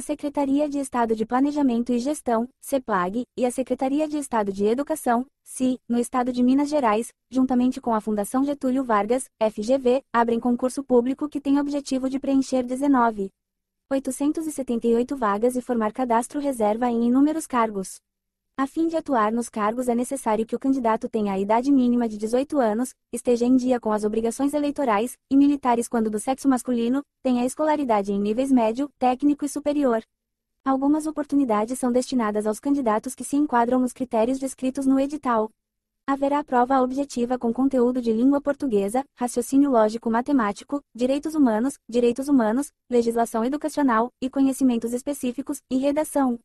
a Secretaria de Estado de Planejamento e Gestão, CEPLAG, e a Secretaria de Estado de Educação, SI, no Estado de Minas Gerais, juntamente com a Fundação Getúlio Vargas, FGV, abrem concurso público que tem objetivo de preencher 19.878 vagas e formar cadastro reserva em inúmeros cargos. A fim de atuar nos cargos é necessário que o candidato tenha a idade mínima de 18 anos, esteja em dia com as obrigações eleitorais e militares quando do sexo masculino, tenha escolaridade em níveis médio, técnico e superior. Algumas oportunidades são destinadas aos candidatos que se enquadram nos critérios descritos no edital. Haverá prova objetiva com conteúdo de língua portuguesa, raciocínio lógico-matemático, direitos humanos, direitos humanos, legislação educacional e conhecimentos específicos e redação.